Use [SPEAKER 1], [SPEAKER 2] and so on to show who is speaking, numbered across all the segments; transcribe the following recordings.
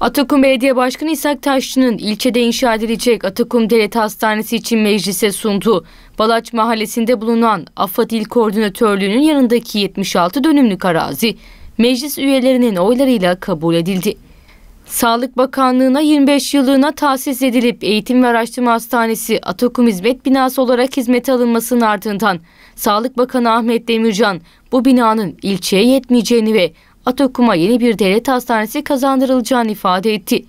[SPEAKER 1] Atakum Belediye Başkanı İshak Taşçı'nın ilçede inşa edilecek Atakum Devlet Hastanesi için meclise sundu. Balaç Mahallesi'nde bulunan AFAD İl Koordinatörlüğü'nün yanındaki 76 dönümlük arazi meclis üyelerinin oylarıyla kabul edildi. Sağlık Bakanlığı'na 25 yıllığına tahsis edilip Eğitim ve Araştırma Hastanesi Atakum Hizmet Binası olarak hizmete alınmasının ardından Sağlık Bakanı Ahmet Demircan bu binanın ilçeye yetmeyeceğini ve Atakum'a yeni bir devlet hastanesi kazandırılacağını ifade etti.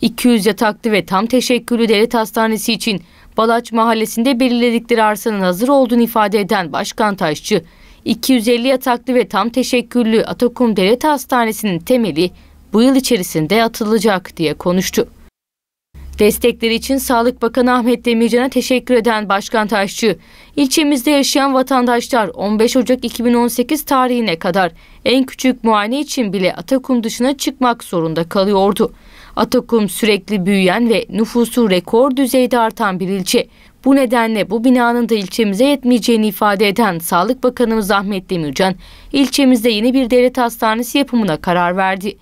[SPEAKER 1] 200 yataklı ve tam teşekküllü devlet hastanesi için Balaç mahallesinde belirledikleri arsanın hazır olduğunu ifade eden Başkan Taşçı, 250 yataklı ve tam teşekküllü Atakum Devlet Hastanesi'nin temeli bu yıl içerisinde atılacak diye konuştu. Destekleri için Sağlık Bakanı Ahmet Demircan'a teşekkür eden Başkan Taşçı, ilçemizde yaşayan vatandaşlar 15 Ocak 2018 tarihine kadar en küçük muayene için bile Atakum dışına çıkmak zorunda kalıyordu. Atakum sürekli büyüyen ve nüfusu rekor düzeyde artan bir ilçe. Bu nedenle bu binanın da ilçemize yetmeyeceğini ifade eden Sağlık Bakanımız Ahmet Demircan, ilçemizde yeni bir devlet hastanesi yapımına karar verdi.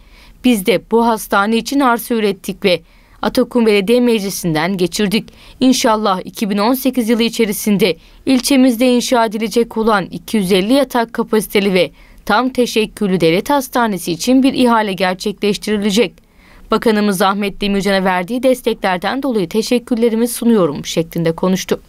[SPEAKER 1] Biz de bu hastane için arsa ürettik ve Atakum Belediye Meclisi'nden geçirdik. İnşallah 2018 yılı içerisinde ilçemizde inşa edilecek olan 250 yatak kapasiteli ve tam teşekküllü devlet hastanesi için bir ihale gerçekleştirilecek. Bakanımız Ahmet Demircan'a verdiği desteklerden dolayı teşekkürlerimi sunuyorum şeklinde konuştu.